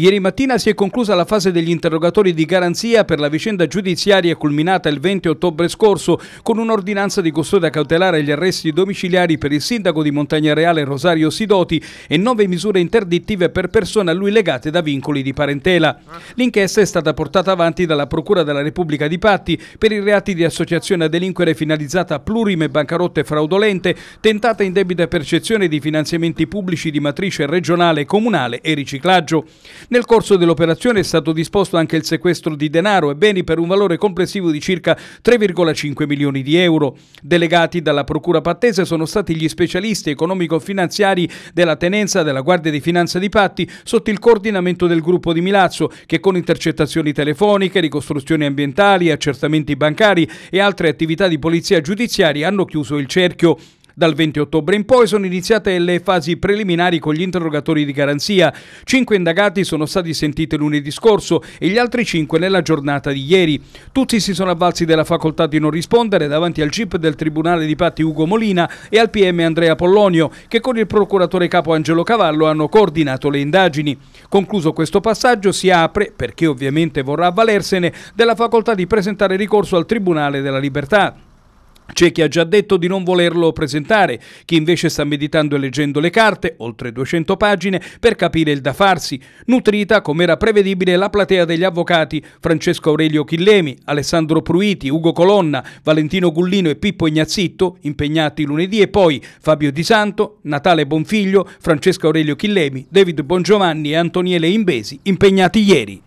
Ieri mattina si è conclusa la fase degli interrogatori di garanzia per la vicenda giudiziaria culminata il 20 ottobre scorso con un'ordinanza di custodia cautelare agli arresti domiciliari per il sindaco di Montagna Reale Rosario Sidoti e nove misure interdittive per persone a lui legate da vincoli di parentela. L'inchiesta è stata portata avanti dalla Procura della Repubblica di Patti per i reati di associazione a delinquere finalizzata a plurime bancarotte fraudolente, tentata in debita percezione di finanziamenti pubblici di matrice regionale, comunale e riciclaggio. Nel corso dell'operazione è stato disposto anche il sequestro di denaro e beni per un valore complessivo di circa 3,5 milioni di euro. Delegati dalla Procura Pattese sono stati gli specialisti economico-finanziari della Tenenza della Guardia di Finanza di Patti sotto il coordinamento del gruppo di Milazzo che con intercettazioni telefoniche, ricostruzioni ambientali, accertamenti bancari e altre attività di polizia giudiziaria hanno chiuso il cerchio. Dal 20 ottobre in poi sono iniziate le fasi preliminari con gli interrogatori di garanzia. Cinque indagati sono stati sentiti lunedì scorso e gli altri cinque nella giornata di ieri. Tutti si sono avvalsi della facoltà di non rispondere davanti al CIP del Tribunale di Patti Ugo Molina e al PM Andrea Pollonio, che con il procuratore capo Angelo Cavallo hanno coordinato le indagini. Concluso questo passaggio si apre, perché ovviamente vorrà avvalersene, della facoltà di presentare ricorso al Tribunale della Libertà. C'è chi ha già detto di non volerlo presentare, chi invece sta meditando e leggendo le carte, oltre 200 pagine, per capire il da farsi. Nutrita, come era prevedibile, la platea degli avvocati Francesco Aurelio Chillemi, Alessandro Pruiti, Ugo Colonna, Valentino Gullino e Pippo Ignazzitto, impegnati lunedì, e poi Fabio Di Santo, Natale Bonfiglio, Francesco Aurelio Chillemi, David Bongiovanni e Antoniele Imbesi, impegnati ieri.